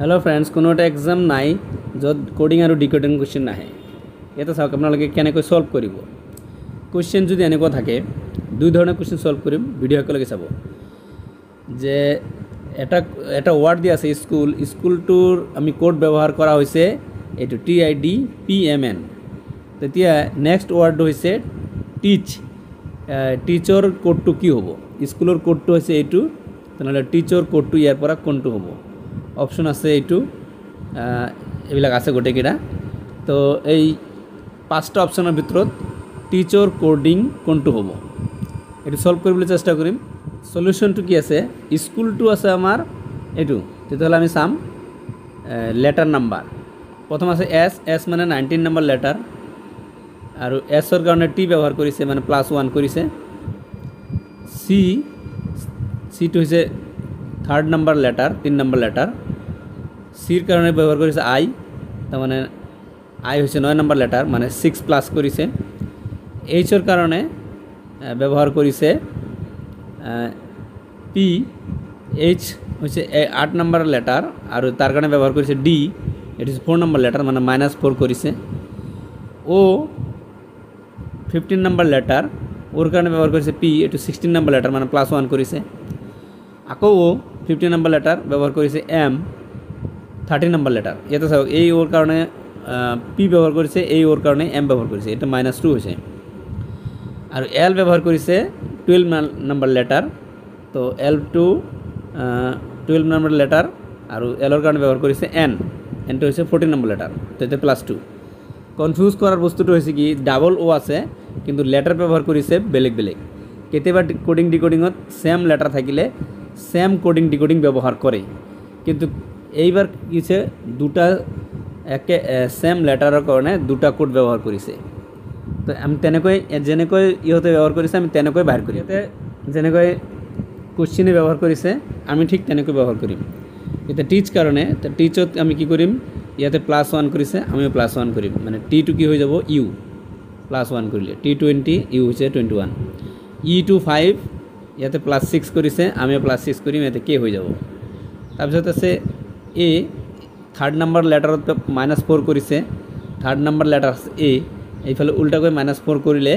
hello' friends কোনো এটা exam নাই য'ত কোডিং আৰু ডিকোডিং কুৱেশ্যন নাহে এটা চাওক আপোনালোকে কেনেকৈ চল্ভ কৰিব কুৱেশ্যন যদি এনেকুৱা থাকে দুই ধৰণৰ কুৱেশ্যন চল্ভ কৰিম ভিডিঅ' একেলগে চাব যে এটা এটা ৱাৰ্ড দিয়া আছে স্কুল স্কুলটোৰ আমি ক'ড ব্যৱহাৰ কৰা হৈছে এইটো T I D P M N তেতিয়া নেক্সট ৱাৰ্ডটো হৈছে টিচ টিচৰ ক'ডটো কি হ'ব স্কুলৰ ক'ডটো হৈছে এইটো তেনেহ'লে টিচৰ ক'ডটো ইয়াৰ পৰা কোনটো হ'ব অপশ্যন আছে এইটো এইবিলাক আছে গোটেইকেইটা তো এই পাঁচটা অপশ্যনৰ ভিতৰত টিচৰ কোডিং কোনটো হ'ব এইটো চল্ভ কৰিবলৈ চেষ্টা কৰিম চলিউশ্যনটো কি আছে স্কুলটো আছে আমাৰ এইটো তেতিয়াহ'লে আমি চাম লেটাৰ নাম্বাৰ প্ৰথম আছে এছ এছ মানে নাইণ্টিন নাম্বাৰ লেটাৰ আৰু এছৰ কাৰণে টি ব্যৱহাৰ কৰিছে মানে প্লাছ ওৱান কৰিছে চি চিটো হৈছে থাৰ্ড নম্বৰ লেটাৰ তিনি নম্বৰ লেটাৰ চিৰ কাৰণে ব্যৱহাৰ কৰিছে আই তাৰমানে আই হৈছে নয় নম্বৰ লেটাৰ মানে ছিক্স প্লাছ কৰিছে এইচৰ কাৰণে ব্যৱহাৰ কৰিছে পি এইচ হৈছে আঠ নম্বৰ লেটাৰ আৰু তাৰ কাৰণে ব্যৱহাৰ কৰিছে D eight is four number letter মানে মাইনাছ ফ'ৰ কৰিছে অ' ফিফটিন নম্বৰ লেটাৰ অ'ৰ কাৰণে ব্যৱহাৰ কৰিছে পি এইটো ছিক্সটিন নম্বৰ লেটাৰ মানে প্লাছ ওৱান কৰিছে আকৌ অ' ফিফটিন নম্বৰ লেটাৰ ব্যৱহাৰ কৰিছে এম থাৰ্টিন নম্বৰ লেটাৰ ইয়াতে চাওক এই অ'ৰ কাৰণে পি ব্যৱহাৰ কৰিছে এই অ'ৰ কাৰণে এম ব্যৱহাৰ কৰিছে এইটো মাইনাছ টু হৈছে আৰু এল ব্যৱহাৰ কৰিছে টুৱেল্ভ নম্বৰ লেটাৰ তো L two twelve number letter আৰু এলৰ কাৰণে ব্যৱহাৰ কৰিছে এন এনটো হৈছে ফৰ্টিন নম্বৰ লেটাৰ তেতিয়া প্লাছ টু কনফিউজ কৰাৰ বস্তুটো হৈছে কি ডাবল অ' আছে কিন্তু লেটাৰ ব্যৱহাৰ কৰিছে বেলেগ বেলেগ কেতিয়াবা কোডিং ডিকোডিঙত ছেম লেটাৰ থাকিলে সেম কোডিং ডিকোডিং ব্যবহার করে কিন্তু এইবার কিছু দুটা একে সেম লেটারের কারণে দুটা কোড ব্যবহার করেছে তো আমি যেনে ইহতে ব্যবহার করেছে আমি তেনে বাহির করি যেনে কুশ্চিনে ব্যবহার করেছে আমি ঠিক তেনে ব্যবহার করি এতে টিচ কারণে তো টিচত আমি কি করিম ইয়াতে প্লাস ওয়ান করেছে আমিও প্লাস ওয়ান করি মানে টি টু কি হয়ে যাব ইউ প্লাস ওয়ান করলে টি টোয়েন্টি ইউ হয়েছে twenty one E two five ইয়াতে প্লাছ ছিক্স কৰিছে আমিও প্লাছ ছিক্স কৰিম ইয়াতে কি হৈ যাব তাৰপিছত আছে এ থাৰ্ড নাম্বাৰ লেটাৰত মাইনাছ ফ'ৰ কৰিছে থাৰ্ড নাম্বাৰ লেটাৰ আছে এ এইফালে ওল্টাকৈ মাইনাছ ফ'ৰ কৰিলে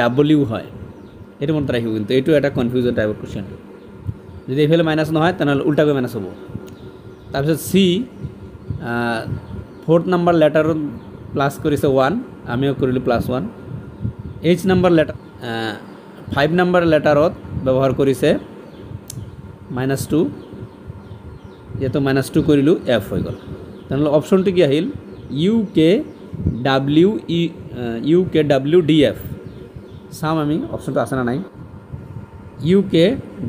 ডাব্লিউ হয় সেইটো মনত ৰাখিব কিন্তু এইটো এটা কনফিউজন টাইপৰ কুৱেশ্যনটো যদি এইফালে মাইনাছ নহয় তেনেহ'লে ওল্টাকৈ মাইনাছ হ'ব তাৰপিছত চি ফ'ৰ্থ নাম্বাৰ লেটাৰত প্লাছ কৰিছে ওৱান আমিও কৰিলোঁ plus one H number letter five number লেটাৰত ব্যৱহাৰ কৰিছে মাইনাছ টু যিহেতু মাইনাছ টু কৰিলোঁ এফ হৈ গ'ল তেনেহ'লে অপশ্যনটো কি আহিল U K W U K W D F চাম আমি অপশ্যনটো আছে না নাই U K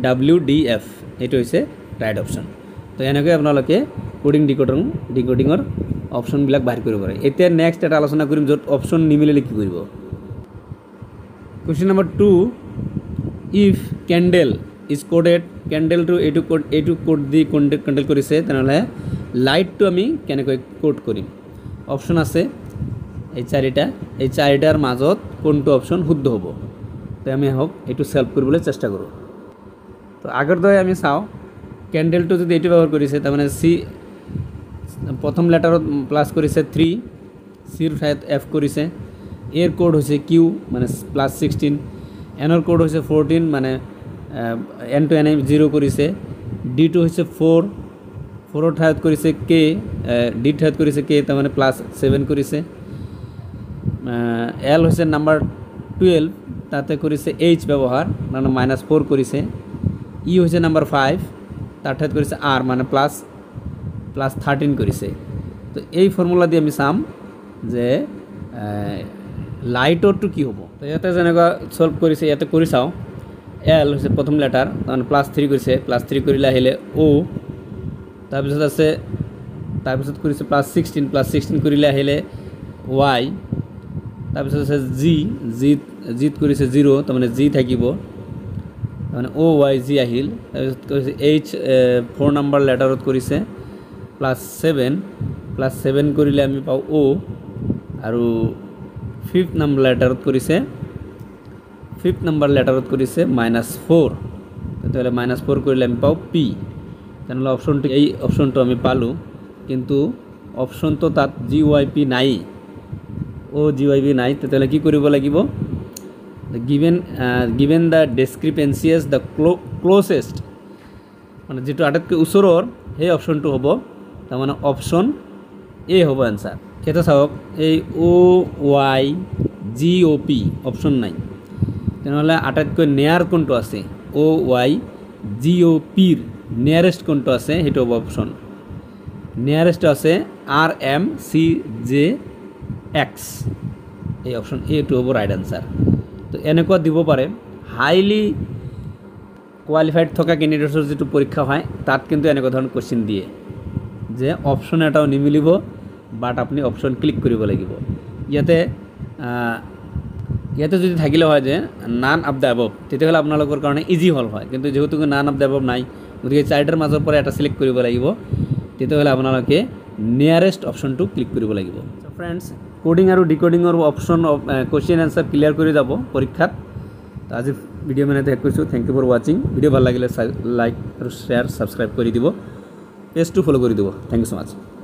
W D F এইটো হৈছে ৰাইট অপশ্যন তো এনেকৈ আপোনালোকে কোডিং ডিকোডিং ডিকোডিঙৰ অপশ্যনবিলাক বাহিৰ কৰিব পাৰে এতিয়া নেক্সট এটা আলোচনা কৰিম য'ত অপশ্যন নিমিলিলে কি কৰিব question number two if candle is coded কেণ্ডেলটো এইটো কোড এইটো কোড দি কোনটো কেণ্ডেল কৰিছে তেনেহ'লে লাইটটো আমি কেনেকৈ কোড কৰিম অপশ্যন আছে এই চাৰিটা এই চাৰিটাৰ মাজত কোনটো অপশ্যন শুদ্ধ হ'ব তো আমি হওক এইটো চেল্ভ কৰিবলৈ চেষ্টা কৰোঁ তো আগৰ দৰে আমি চাওঁ কেণ্ডেলটো যদি এইটো ব্যৱহাৰ কৰিছে তাৰমানে চি প্ৰথম লেটাৰত প্লাছ কৰিছে থ্ৰী চিৰ ঠাইত এফ কৰিছে এৰ কোড হৈছে কিউ মানে প্লাছ ছিক্সটিন এনৰ কোড হৈছে ফৰ্টিন মানে এন টু এন এ জিৰ' কৰিছে ডি টু হৈছে ফ'ৰ ফ'ৰৰ ঠাইত কৰিছে কে ডি ঠাইত কৰিছে কে তাৰমানে প্লাছ ছেভেন কৰিছে এল হৈছে নাম্বাৰ টুৱেল্ভ তাতে কৰিছে এইচ ব্যৱহাৰ মানে মাইনাছ ফ'ৰ কৰিছে ই e হৈছে নাম্বাৰ ফাইভ তাৰ ঠাইত কৰিছে আৰ মানে প্লাছ প্লাছ থাৰ্টিন কৰিছে তো এই ফৰ্মুলা দি আমি চাম যে লাইটৰটো কি হ'ব ইয়াতে যেনেকুৱা চল্ভ কৰিছে ইয়াতে কৰি চাওঁ এল হৈছে প্ৰথম লেটাৰ তাৰমানে প্লাছ থ্ৰী কৰিছে প্লাছ থ্ৰী কৰিলে আহিলে অ' তাৰপিছত আছে তাৰপিছত কৰিছে প্লাছ ছিক্সটিন প্লাছ ছিক্সটিন কৰিলে আহিলে ৱাই তাৰপিছত আছে জি জিত জিত কৰিছে জিৰ' তাৰমানে জি থাকিব তাৰমানে অ' ৱাই জি আহিল তাৰপিছত কৰিছে এইচ ফ'ৰ নাম্বাৰ লেটাৰত কৰিছে প্লাছ ছেভেন প্লাছ ছেভেন কৰিলে আমি পাওঁ অ' আৰু ফিফ নম্বৰ লেটাৰত কৰিছে ফিফ নম্বৰ লেটাৰত কৰিছে মাইনাছ ফ'ৰ তেতিয়াহ'লে মাইনাছ ফ'ৰ কৰিলে আমি পাওঁ পি তেনেহ'লে অপশ্যনটো এই অপশ্যনটো আমি পালোঁ কিন্তু অপশ্যনটো তাত জি ৱাই পি নাই অ' জি ৱাই পি নাই তেতিয়াহ'লে কি কৰিব লাগিব given given the discrepancies the close' closest মানে যিটো আটাইতকৈ ওচৰৰ সেই অপশ্যনটো হ'ব তাৰমানে অপশ্যন এ হ'ব এনচাৰ এটা চাওক এই O Y G O' P option নাই তেনেহ'লে আটাইতকৈ নেয়াৰ কোনটো আছে অ' ৱাই জি অ' পিৰ নিয়াৰেষ্ট কোনটো আছে সেইটো হ'ব অপশ্যন নিয়াৰেষ্ট আছে R M C J X এই অপশ্যন এইটো হ'ব ৰাইট আনচাৰ তো এনেকুৱা দিব পাৰে হাইলি কোৱালিফাইড থকা কেণ্ডিডেটছৰ যিটো পৰীক্ষা হয় তাত কিন্তু এনেকুৱা ধৰণৰ কুৱেশ্যন দিয়ে যে অপশ্যন এটাও নিমিলিব বাট আপুনি অপশ্যন ক্লিক কৰিব লাগিব ইয়াতে ইয়াতে যদি থাকিলে হয় যে নান আপ দ্য এবভ তেতিয়াহ'লে আপোনালোকৰ কাৰণে ইজি হ'ল হয় কিন্তু যিহেতুকে নান আপ দ্য এবভ নাই গতিকে চাৰিটাৰ মাজৰ পৰা এটা চিলেক্ট কৰিব লাগিব তেতিয়াহ'লে আপোনালোকে নিয়াৰেষ্ট অপশ্যনটো ক্লিক কৰিব লাগিব ফ্ৰেণ্ডছ কোডিং আৰু ডিকোডিঙৰ অপশ্যন কুৱেশ্যন এনচাৰ ক্লিয়াৰ কৰি যাব পৰীক্ষাত আজি ভিডিঅ' মানে শেষ কৰিছোঁ থেংক ইউ ফৰ ৱাচিং ভিডিঅ' ভাল লাগিলে লাইক আৰু শ্বেয়াৰ ছাবস্ক্ৰাইব কৰি দিব পেজটো ফ'ল' কৰি দিব থেংক ইউ ছ' মাছ